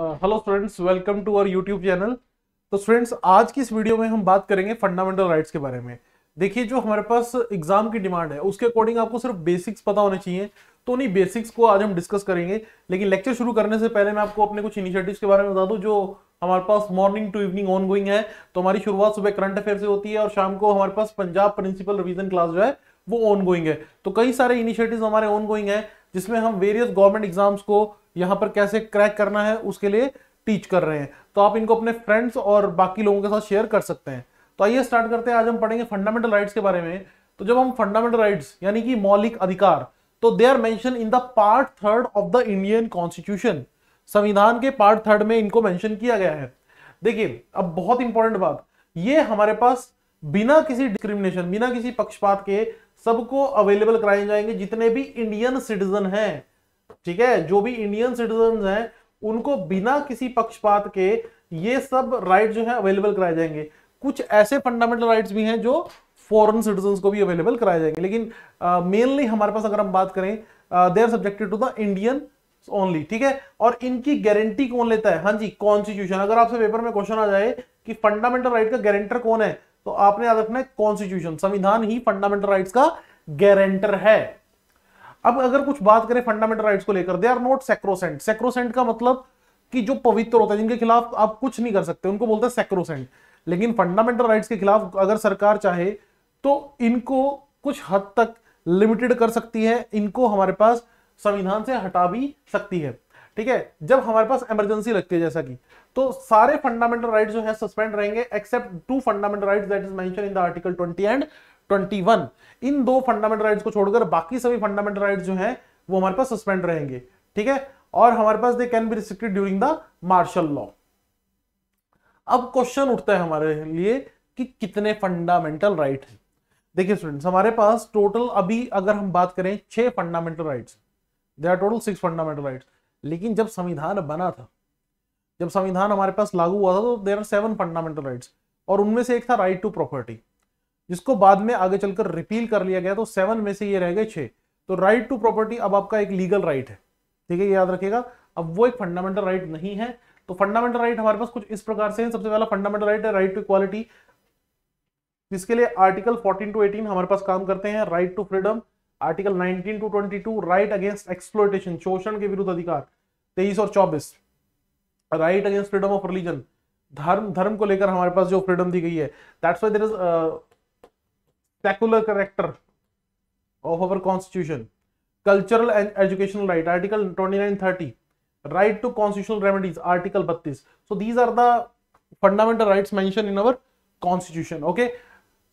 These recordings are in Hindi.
Hello students welcome to our YouTube channel तो स्टूडेंट्स आज की इस वीडियो में हम बात करेंगे फंडामेंटल राइट्स के बारे में देखिए जो हमारे पास एग्जाम की डिमांड है उसके अकॉर्डिंग आपको सिर्फ बेसिक्स पता होने चाहिए तो नहीं बेसिक्स को आज हम डिस्कस करेंगे लेकिन लेक्चर शुरू करने से पहले मैं आपको अपने कुछ इनिशिएटिव्स के बारे में बता दूं जो हमारे पास morning to evening ongoing है तो हमारी शुरुआत सुबह करंट अफेयर से होती है और शाम को हमारे पास पंजाब प्रिंसिपल रिविजन क्लास जो है वो ऑन गोइंग है तो कई सारे इनिशिएटिव हमारे ऑन गोइंग है जिसमें हम वेरियस गवर्नमेंट एग्जाम्स को यहां पर कैसे क्रैक करना है उसके लिए टीच कर रहे हैं तो आप इनको अपने फ्रेंड्स और बाकी लोगों के साथ शेयर कर सकते हैं तो आइए स्टार्ट करते हैं आज हम पढ़ेंगे फंडामेंटल राइट्स के बारे में तो जब हम फंडामेंटल राइट्स यानी कि मौलिक अधिकार तो they are mention in the part third of the Indian constitution संविधान के पार्ट थर्ड में इनको मेंशन किया गया है देखिए अब बहुत इंपॉर्टेंट बात ये हमारे पास बिना किसी डिस्क्रिमिनेशन बिना किसी पक्षपात के सबको अवेलेबल कराए जाएंगे जितने भी इंडियन सिटीजन हैं ठीक है जो भी इंडियन सिटीजन हैं उनको बिना किसी पक्षपात के ये सब राइट जो है अवेलेबल कराए जाएंगे कुछ ऐसे फंडामेंटल राइट्स भी हैं जो फॉरेन सिटीजन को भी अवेलेबल कराए जाएंगे लेकिन मेनली uh, हमारे पास अगर हम बात करें they are subjected to the Indian only ठीक है और इनकी गारंटी कौन लेता है हाँ जी कॉन्स्टिट्यूशन अगर आपसे पेपर में क्वेश्चन आ जाए कि फंडामेंटल राइट का गारंटर कौन है तो आपने याद रखना है कॉन्स्टिट्यूशन संविधान ही फंडामेंटल राइट का गारंटर है अब अगर कुछ बात करें फंडामेंटल राइट्स को लेकर they are not sacrosanct sacrosanct का मतलब कि जो पवित्र होता है जिनके खिलाफ आप कुछ नहीं कर सकते उनको बोलते हैं सेक्रोसेंट लेकिन फंडामेंटल राइट्स के खिलाफ अगर सरकार चाहे तो इनको कुछ हद तक लिमिटेड कर सकती है इनको हमारे पास संविधान से हटा भी सकती है ठीक है जब हमारे पास इमरजेंसी लगती है जैसा कि तो सारे फंडामेंटल राइट्स जो है सस्पेंड रहेंगे except two fundamental rights that is mention in the article 20 and 21 इन दो फंडामेंटल राइट्स को छोड़कर बाकी सभी फंडामेंटल राइट्स जो हैं वो हमारे पास सस्पेंड रहेंगे ठीक है और हमारे पास they can be restricted during the martial law अब क्वेश्चन उठता है हमारे लिए कि कितने फंडामेंटल राइट है देखिए स्टूडेंट्स हमारे पास टोटल अभी अगर हम बात करें छह fundamental rights they are total six fundamental rights लेकिन जब संविधान बना था जब संविधान हमारे पास लागू हुआ था तो there are seven fundamental rights और उनमें से एक था राइट टू प्रॉपर्टी जिसको बाद में आगे चलकर रिपील कर लिया गया तो सेवन में से ये रह गए छः तो राइट टू प्रॉपर्टी अब आपका एक लीगल राइट है ठीक है याद रखिएगा अब वो एक फंडामेंटल राइट नहीं है तो फंडामेंटल राइट हमारे पास कुछ इस प्रकार से है सबसे पहला फंडामेंटल राइट है राइट टू इक्वालिटी जिसके लिए आर्टिकल फोर्टीन टू एटीन हमारे पास काम करते हैं right to freedom article nineteen to twenty two right against exploitation शोषण के विरुद्ध अधिकार तेईस और चौबीस right against freedom of religion धर्म धर्म को लेकर हमारे पास जो फ्रीडम दी गई है that's why there is spectacular character of our constitution cultural and educational right article 2930 right to constitutional remedies article 32 so these are the fundamental rights mentioned in our constitution okay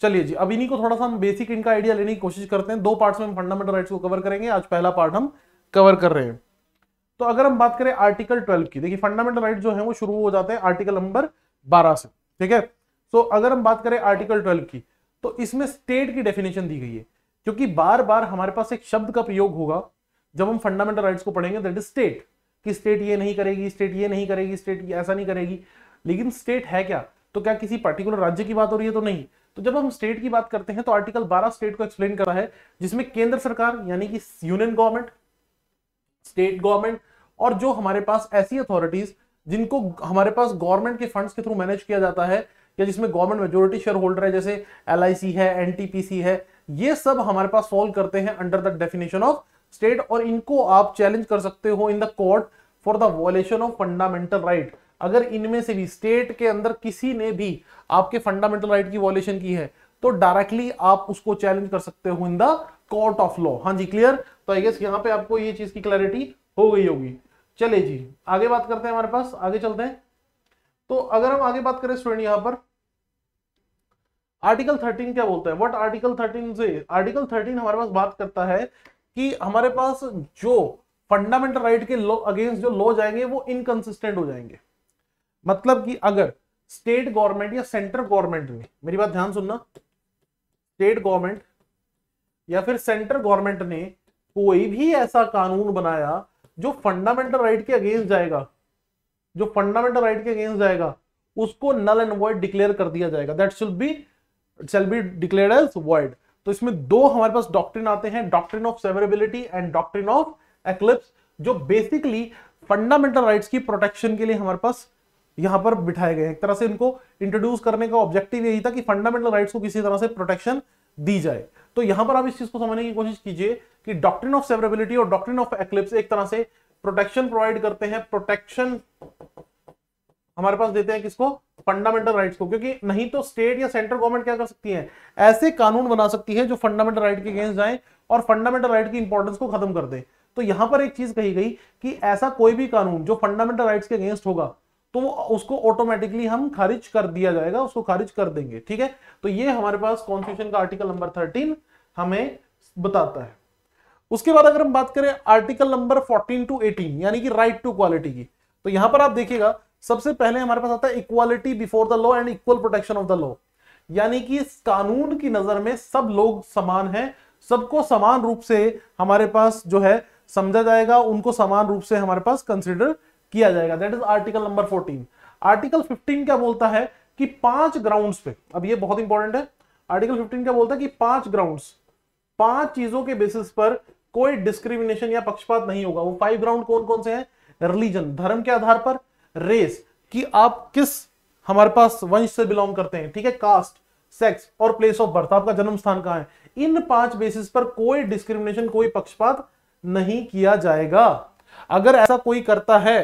चलिए जी अब इन्हीं को थोड़ा सा हम बेसिक इनका आइडिया लेने की कोशिश करते हैं दो पार्ट्स में हम फंडामेंटल राइट्स को कवर करेंगे आज पहला पार्ट हम कवर कर रहे हैं तो अगर हम बात करें आर्टिकल 12 की देखिए फंडामेंटल राइट जो है वो शुरू हो जाते हैं आर्टिकल नंबर 12 से ठीक है सो so, अगर हम बात करें आर्टिकल 12 की तो इसमें स्टेट की डेफिनेशन दी गई है क्योंकि बार बार हमारे पास एक शब्द का प्रयोग होगा जब हम फंडामेंटल राइट्स को पढ़ेंगे दैट इज स्टेट कि स्टेट ये नहीं करेगी स्टेट ये नहीं करेगी स्टेट ऐसा नहीं करेगी लेकिन स्टेट है क्या तो क्या किसी पर्टिकुलर राज्य की बात हो रही है तो नहीं तो जब हम स्टेट की बात करते हैं तो आर्टिकल 12 स्टेट को एक्सप्लेन करा है जिसमें केंद्र सरकार यानी कि यूनियन गवर्नमेंट स्टेट गवर्नमेंट और जो हमारे पास ऐसी अथॉरिटीज जिनको हमारे पास गवर्नमेंट के फंड्स के थ्रू मैनेज किया जाता है या जिसमें गवर्नमेंट मेजोरिटी शेयर होल्डर है जैसे एल है एन है ये सब हमारे पास सोल्व करते हैं under the definition of state और इनको आप चैलेंज कर सकते हो in the court for the violation of fundamental right अगर इनमें से भी स्टेट के अंदर किसी ने भी आपके फंडामेंटल राइट की वॉलेशन की है तो डायरेक्टली आप उसको चैलेंज कर सकते हो in the court of law हाँ जी क्लियर तो आई गेस यहाँ पे आपको ये चीज की क्लैरिटी हो गई होगी चले जी आगे बात करते हैं हमारे पास आगे चलते हैं तो अगर हम आगे बात करें स्टूडेंट यहाँ पर आर्टिकल थर्टीन क्या बोलता है वट आर्टिकल थर्टीन से आर्टिकल थर्टीन हमारे पास बात करता है कि हमारे पास जो फंडामेंटल राइट के लॉ अगेंस्ट जो लॉ जाएंगे वो इनकंसिस्टेंट हो जाएंगे मतलब कि अगर स्टेट गवर्नमेंट या सेंट्रल गवर्नमेंट ने मेरी बात ध्यान सुनना स्टेट गवर्नमेंट या फिर सेंट्रल गवर्नमेंट ने कोई भी ऐसा कानून बनाया जो फंडामेंटल राइट के अगेंस्ट जाएगा जो फंडामेंटल राइट के अगेंस्ट जाएगा उसको नल एंड वॉइड डिक्लेयर कर दिया जाएगा that should be it shall be declare as void तो इसमें दो हमारे पास डॉक्ट्रिन आते हैं doctrine of severability and doctrine of eclipse जो बेसिकली फंडामेंटल राइट्स की प्रोटेक्शन के लिए हमारे पास यहां पर बिठाए गए एक तरह से इनको इंट्रोड्यूस करने का ऑब्जेक्टिव यही था कि फंडामेंटल राइट्स को किसी तरह से प्रोटेक्शन दी जाए तो यहां पर आप इस चीज को समझने की कोशिश कीजिए कि डॉक्ट्रिन ऑफ सेवरेबिलिटी और डॉक्ट्रिन ऑफ एक्लिप्स एक तरह से प्रोटेक्शन प्रोवाइड करते हैं प्रोटेक्शन हमारे पास देते हैं किसको फंडामेंटल राइट्स को क्योंकि नहीं तो स्टेट या सेंट्रल गवर्नमेंट क्या कर सकती है ऐसे कानून बना सकती है जो फंडामेंटल राइट के अगेंस्ट जाए और फंडामेंटल राइट की इंपॉर्टेंस को खत्म कर दे तो यहां पर एक चीज कही गई कि ऐसा कोई भी कानून जो फंडामेंटल राइट्स के अगेंस्ट होगा तो उसको ऑटोमेटिकली हम खारिज कर दिया जाएगा उसको खारिज कर देंगे ठीक है तो ये हमारे पास कॉन्स्टिट्यूशन का आर्टिकल नंबर थर्टीन हमें बताता है उसके बाद अगर हम बात करें article number fourteen to eighteen यानी कि राइट टू क्वालिटी की तो यहां पर आप देखिएगा सबसे पहले हमारे पास आता है equality before the law and equal protection of the law यानी कि कानून की नजर में सब लोग समान हैं सबको समान रूप से हमारे पास जो है समझा जाएगा उनको समान रूप से हमारे पास कंसिडर किया जाएगा that is article number fourteen article fifteen क्या बोलता है कि पांच ग्राउंड पे अब ये बहुत इंपॉर्टेंट है आर्टिकल फिफ्टीन क्या बोलता है कि पांच ग्राउंड पांच चीजों के बेसिस पर कोई डिस्क्रिमिनेशन या पक्षपात नहीं होगा वो फाइव ग्राउंड कौन कौन से हैं रिलीजन धर्म के आधार पर रेस कि आप किस हमारे पास वंश से बिलोंग करते हैं ठीक है कास्ट सेक्स और प्लेस ऑफ बर्थ आपका जन्म स्थान कहां है इन पांच बेसिस पर कोई डिस्क्रिमिनेशन कोई पक्षपात नहीं किया जाएगा अगर ऐसा कोई करता है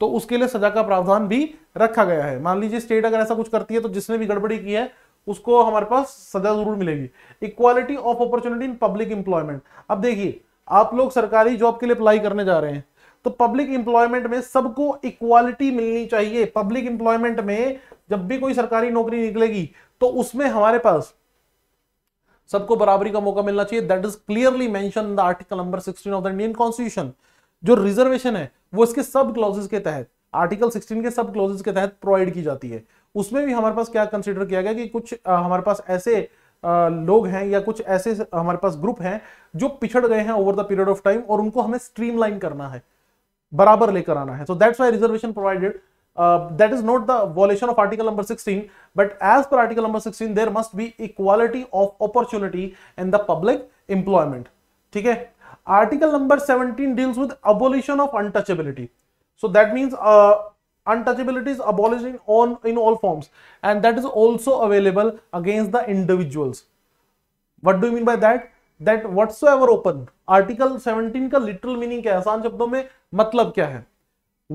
तो उसके लिए सजा का प्रावधान भी रखा गया है मान लीजिए स्टेट अगर ऐसा कुछ करती है तो जिसने भी गड़बड़ी की है उसको हमारे पास सजा जरूर मिलेगी equality of opportunity in public employment अब देखिए आप लोग सरकारी जॉब के लिए अप्लाई करने जा रहे हैं तो पब्लिक इंप्लॉयमेंट में सबको इक्वालिटी मिलनी चाहिए पब्लिक इंप्लॉयमेंट में जब भी कोई सरकारी नौकरी निकलेगी तो उसमें हमारे पास सबको बराबरी का मौका मिलना चाहिए that is clearly mention the article number sixteen of the Indian constitution जो रिजर्वेशन है वो इसके सब क्लॉजेस के तहत आर्टिकल 16 के सब क्लॉजेस के तहत प्रोवाइड की जाती है उसमें भी हमारे पास क्या कंसिडर किया गया कि कुछ आ, हमारे पास ऐसे आ, लोग हैं या कुछ ऐसे हमारे पास ग्रुप हैं जो पिछड़ गए हैं over the period of time और उनको हमें स्ट्रीमलाइन करना है बराबर लेकर आना है so that's why reservation provided that is not the violation of article number 16 but as per article number 16 there must be equality of opportunity in the public employment ठीक है article number 17 deals with abolition of untouchability so that means untouchability is abolishing on in all forms and that is also available against the individuals what do mean by that that what's ever open article seventeen का लिटरल मीनिंग क्या है आसान शब्दों में मतलब क्या है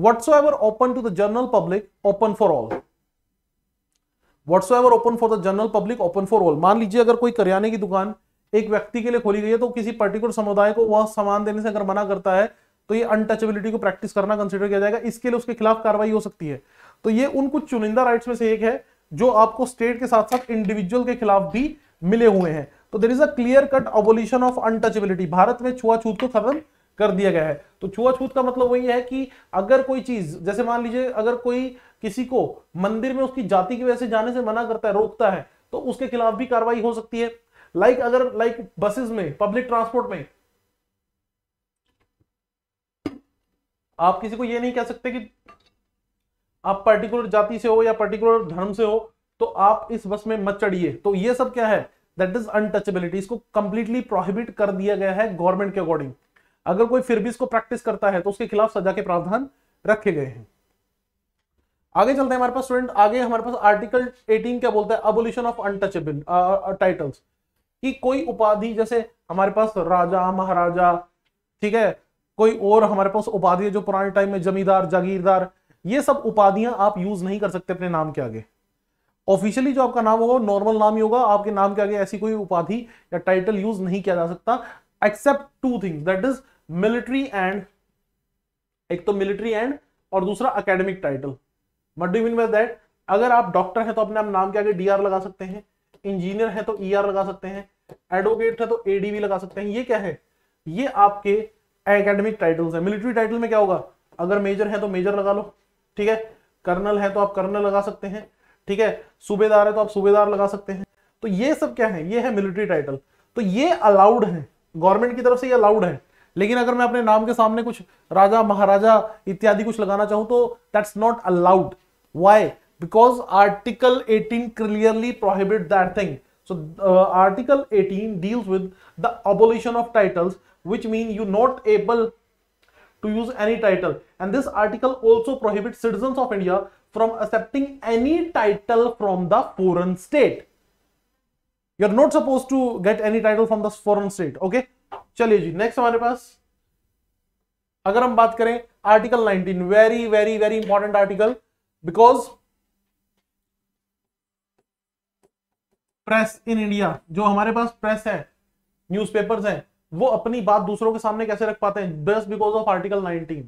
what's ever open to the general public open for all what's ever open for the general public open for all मान लीजिए अगर कोई करियाने की दुकान एक व्यक्ति के लिए खोली गई है तो किसी पर्टिकुलर समुदाय को वह सामान देने से अगर मना करता है तो ये अनटचेबिलिटी को प्रैक्टिस करना कंसिडर किया जाएगा इसके लिए उसके खिलाफ कार्रवाई हो सकती है तो ये उन कुछ चुनिंदा राइट्स में से एक है जो आपको स्टेट के साथ साथ इंडिविजुअल के खिलाफ भी मिले हुए हैं तो there is a clear cut abolition of untouchability Bharat में छुआछूत को तो खत्म कर दिया गया है तो छुआछूत का मतलब वही है कि अगर कोई चीज जैसे मान लीजिए अगर कोई किसी को मंदिर में उसकी जाति की वजह से जाने से मना करता है रोकता है तो उसके खिलाफ भी कार्रवाई हो सकती है लाइक like अगर लाइक like बसेस में पब्लिक ट्रांसपोर्ट में आप किसी को यह नहीं कह सकते कि आप पर्टिकुलर जाति से हो या पर्टिकुलर धर्म से हो तो आप इस बस में मत चढ़िए तो यह सब क्या है दैट इज अनटचेबिलिटी इसको कंप्लीटली प्रोहिबिट कर दिया गया है गवर्नमेंट के अकॉर्डिंग अगर कोई फिर भी इसको प्रैक्टिस करता है तो उसके खिलाफ सजा के प्रावधान रखे गए हैं आगे चलते हैं हमारे पास स्टूडेंट आगे हमारे पास आर्टिकल 18 क्या बोलता है अबोल्यूशन ऑफ अनटचेबल टाइटल्स कि कोई उपाधि जैसे हमारे पास राजा महाराजा ठीक है कोई और हमारे पास उपाधि जो पुराने टाइम में जमींदार जागीरदार ये सब उपाधियां आप यूज नहीं कर सकते अपने नाम के आगे ऑफिशियली जो आपका नाम होगा नॉर्मल नाम ही होगा आपके नाम के आगे ऐसी कोई उपाधि या टाइटल यूज नहीं किया जा सकता except two things that is military and एक तो मिलिट्री एंड और दूसरा academic title what do mean by that अगर आप डॉक्टर हैं तो अपने आप नाम के आगे डी लगा सकते हैं इंजीनियर है तो ई e ER लगा सकते हैं एडवोकेट है तो एडीवी लगा सकते हैं ये क्या है ये आपके एकेडमिक टाइटल्स है मिलिट्री टाइटल में क्या होगा अगर मेजर है तो मेजर लगा लो ठीक है कर्नल है तो आप कर्नल लगा सकते हैं ठीक है सूबेदार है तो आप सूबेदार लगा सकते हैं तो ये सब क्या है ये है मिलिट्री टाइटल तो ये अलाउड है गवर्नमेंट की तरफ से ये अलाउड है लेकिन अगर मैं अपने नाम के सामने कुछ राजा महाराजा इत्यादि कुछ लगाना चाहूं तो that's not allowed why because article 18 clearly prohibit that thing so article 18 deals with the abolition of titles which mean you not able to use any title and this article also prohibit citizen of India from accepting any title from the foreign state you are not suppose to get any title from the foreign state okay चलिए जी नेक्स्ट हमारे पास अगर हम बात करें article 19 very very very important article because press in India जो हमारे पास प्रेस है न्यूज़पेपर्स हैं वो अपनी बात दूसरों के सामने कैसे रख पाते हैं जस्ट बिकॉज ऑफ आर्टिकल 19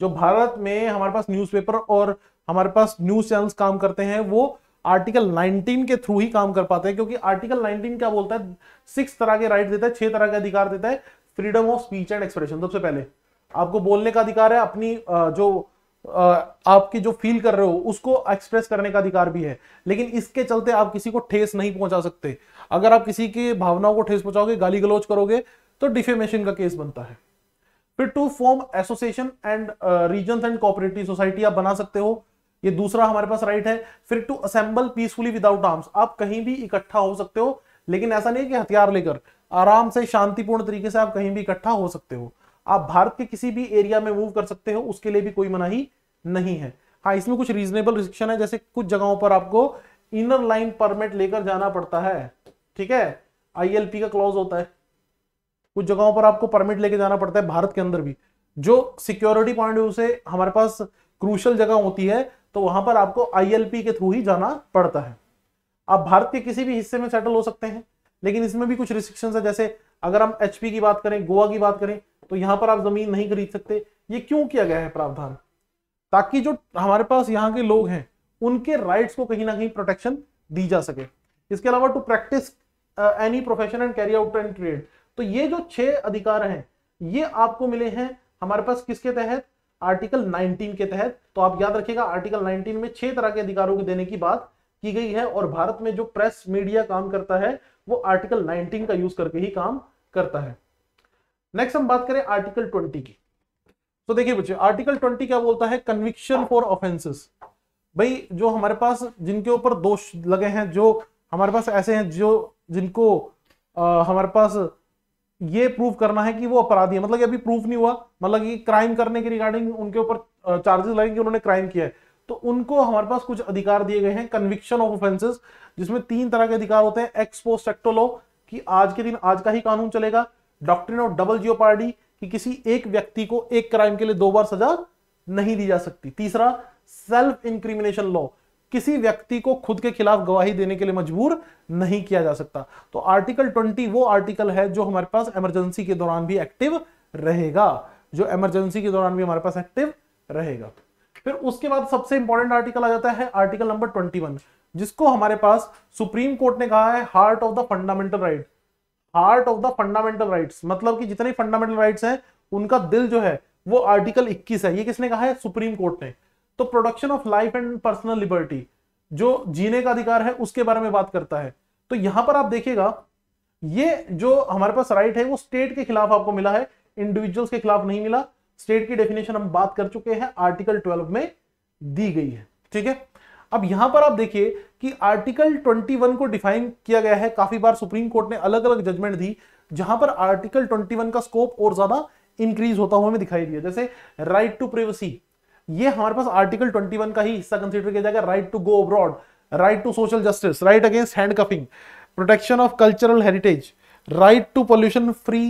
जो भारत में हमारे पास न्यूज़पेपर और हमारे पास न्यूज चैनल्स काम करते हैं वो आर्टिकल 19 के थ्रू ही काम कर पाते हैं क्योंकि आर्टिकल 19 क्या बोलता है सिक्स तरह के राइट देता है छह तरह के अधिकार देता है freedom of speech and expression सबसे पहले आपको बोलने का अधिकार है अपनी जो आपकी जो फील कर रहे हो उसको एक्सप्रेस करने का अधिकार भी है लेकिन इसके चलते आप किसी को ठेस नहीं पहुंचा सकते अगर आप किसी की भावनाओं को ठेस पहुंचाओगे गाली गलौज करोगे तो डिफेमेशन का केस बनता है फिर to form association and reason and cooperative society आप बना सकते हो ये दूसरा हमारे पास राइट है फिर to assemble peacefully without arms आप कहीं भी इकट्ठा हो सकते हो लेकिन ऐसा नहीं कि हथियार लेकर आराम से शांतिपूर्ण तरीके से आप कहीं भी इकट्ठा हो सकते हो आप भारत के किसी भी एरिया में मूव कर सकते हो उसके लिए भी कोई मनाही नहीं है हाँ इसमें कुछ रीजनेबल रिस्ट्रिक्शन है जैसे कुछ जगहों पर आपको इनर लाइन परमिट लेकर जाना पड़ता है ठीक है आईएलपी का क्लॉज होता है कुछ जगहों पर आपको परमिट लेकर जाना पड़ता है भारत के अंदर भी जो सिक्योरिटी पॉइंट से हमारे पास क्रूशल जगह होती है तो वहां पर आपको आईएलपी के थ्रू ही जाना पड़ता है आप भारत के किसी भी हिस्से में सेटल हो सकते हैं लेकिन इसमें भी कुछ रिस्ट्रिक्शन है जैसे अगर हम एचपी की बात करें गोवा की बात करें तो यहां पर आप जमीन नहीं खरीद सकते ये क्यों किया गया है प्रावधान ताकि जो हमारे पास यहाँ के लोग हैं उनके राइट्स को कहीं ना कहीं प्रोटेक्शन दी जा सके इसके अलावा to practise any profession and carry out and trade तो ये जो छह अधिकार हैं ये आपको मिले हैं हमारे पास किसके तहत आर्टिकल 19 के तहत तो आप याद रखिएगा आर्टिकल 19 में छह तरह के अधिकारों को देने की बात की गई है और भारत में जो प्रेस मीडिया काम करता है वो आर्टिकल 19 का यूज करके ही काम करता है नेक्स्ट हम बात करें आर्टिकल 20 की तो देखिए बच्चे आर्टिकल 20 क्या बोलता है कन्विक्शन फॉर ऑफेंसेस भाई जो हमारे पास जिनके ऊपर दोष लगे हैं जो हमारे पास ऐसे हैं जो जिनको आ, हमारे पास ये प्रूव करना है कि वो अपराधी है मतलब अभी प्रूफ नहीं हुआ मतलब कि क्राइम करने के रिगार्डिंग उनके ऊपर चार्जेस लगे कि उन्होंने क्राइम किया है तो उनको हमारे पास कुछ अधिकार दिए गए हैं कन्विक्शन ऑफ ऑफेंसेस जिसमें तीन तरह के अधिकार होते हैं एक्सपोज सेक्टो लॉ कि आज के दिन आज का ही कानून चलेगा doctrine of double jeopardy कि किसी एक व्यक्ति को एक क्राइम के लिए दो बार सजा नहीं दी जा सकती तीसरा सेल्फ इंक्रिमिनेशन लॉ किसी व्यक्ति को खुद के खिलाफ गवाही देने के लिए मजबूर नहीं किया जा सकता तो आर्टिकल 20 वो आर्टिकल है जो हमारे पास इमरजेंसी के दौरान भी एक्टिव रहेगा जो इमरजेंसी के दौरान भी हमारे पास एक्टिव रहेगा फिर उसके बाद सबसे इंपॉर्टेंट आर्टिकल आ जाता है आर्टिकल नंबर वन जिसको हमारे पास सुप्रीम कोर्ट ने कहा है heart of the fundamental right heart of the fundamental right मतलब कि जितने फंडामेंटल राइट्स हैं उनका दिल जो है वो आर्टिकल 21 है ये किसने कहा है सुप्रीम कोर्ट ने तो protection of life and personal liberty जो जीने का अधिकार है उसके बारे में बात करता है तो यहां पर आप देखिएगा ये जो हमारे पास राइट है वो स्टेट के खिलाफ आपको मिला है इंडिविजुअल्स के खिलाफ नहीं मिला स्टेट की डेफिनेशन हम बात कर चुके हैं आर्टिकल 12 में दी गई है ठीक है अब यहां पर आप देखिए कि आर्टिकल 21 को डिफाइन किया गया है काफी बार सुप्रीम कोर्ट ने अलग अलग जजमेंट दी जहां पर आर्टिकल 21 का स्कोप और ज्यादा इंक्रीज होता हुआ हमें दिखाई दिया जैसे राइट टू प्रिवेसी ये हमारे पास आर्टिकल 21 का ही हिस्सा कंसिडर किया जाएगा right to go abroad right to social justice right against handcuffing protection of cultural heritage right to pollution free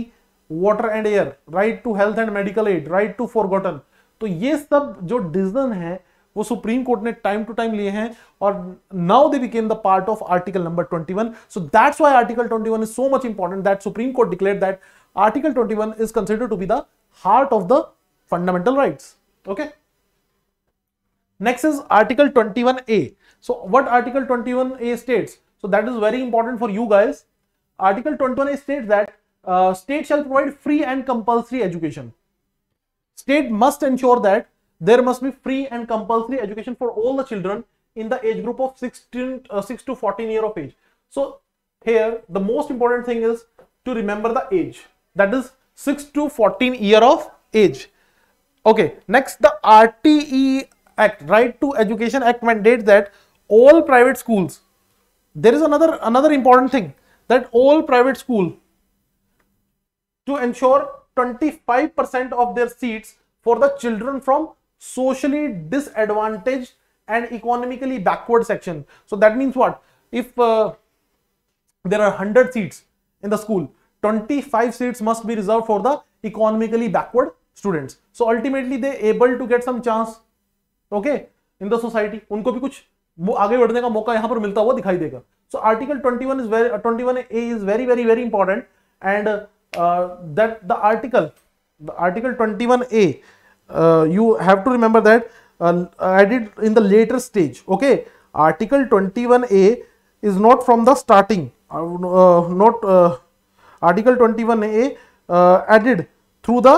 water and air right to health and medical aid right to forgotten तो ये सब जो डिसीजन है वो सुप्रीम कोर्ट ने टाइम टू टाइम लिए हैं और now they became the part of article number 21 so that's why article 21 is so much important that Supreme Court declare that article 21 is considered to be the heart of the fundamental rights okay Next is Article 21A. So what Article 21A states? So that is very important for you guys. Article 21A states that uh, state shall provide free and compulsory education. State must ensure that there must be free and compulsory education for all the children in the age group of 16, uh, 6 to 14 year of age. So here the most important thing is to remember the age that is 6 to 14 year of age. Okay, next the RTE act right to education act mandates that all private schools there is another another important thing that all private school to ensure 25% of their seats for the children from socially disadvantaged and economically backward section so that means what if uh, there are 100 seats in the school 25 seats must be reserved for the economically backward students so ultimately they able to get some chance okay in the society उनको भी कुछ वो आगे बढ़ने का मौका यहां पर मिलता हुआ दिखाई देगा so article twenty one is very twenty one A is very very very important and that the article article twenty one A you have to remember that added in the later stage okay article twenty one A is not from the starting not article twenty one A added through the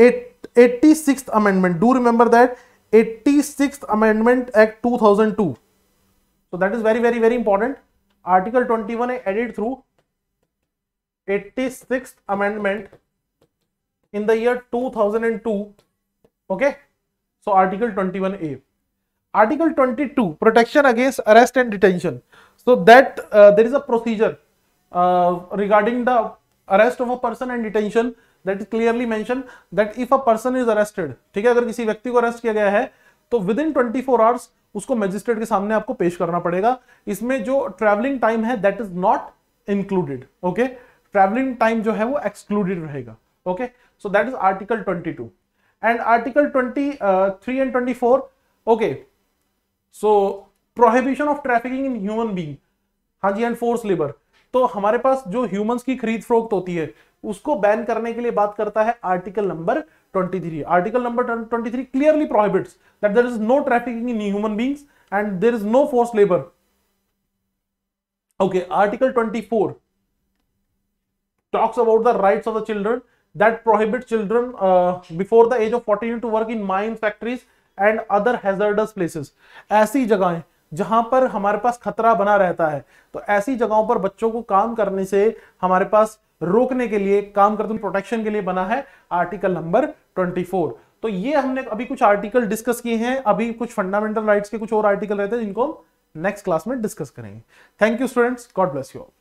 eight eighty six amendment do remember that 86th amendment act 2002 so that is very very very important article 21 i added through 86th amendment in the year 2002 okay so article 21a article 22 protection against arrest and detention so that uh, there is a procedure uh, regarding the arrest of a person and detention that is clearly mention that if a person is arrested ठीक है अगर किसी व्यक्ति को अरेस्ट किया गया है तो within twenty four hours उसको मजिस्ट्रेट के सामने आपको पेश करना पड़ेगा इसमें जो ट्रैवलिंग टाइम है that is not included okay travelling time जो है वो एक्सक्लूडेड रहेगा okay so that is article two and article twenty three and twenty four okay so prohibition of trafficking in human being हाँ जी एंड फोर्स लेबर तो हमारे पास जो ह्यूमंस की खरीद फरोख्त होती है उसको बैन करने के लिए बात करता है article number 23 article number 23 clearly prohibits that there is no trafficking in human beings and there is no force labour okay article 24 talks about the rights of the children that prohibit children before the age of 14 to work in mines factories and other hazardous places ऐसी जगहें जहां पर हमारे पास खतरा बना रहता है तो ऐसी जगहों पर बच्चों को काम करने से हमारे पास रोकने के लिए काम करते प्रोटेक्शन के लिए बना है आर्टिकल नंबर 24 तो ये हमने अभी कुछ आर्टिकल डिस्कस किए हैं अभी कुछ फंडामेंटल राइट्स के कुछ और आर्टिकल रहते हैं जिनको हम नेक्स्ट क्लास में डिस्कस करेंगे thank you students God bless you all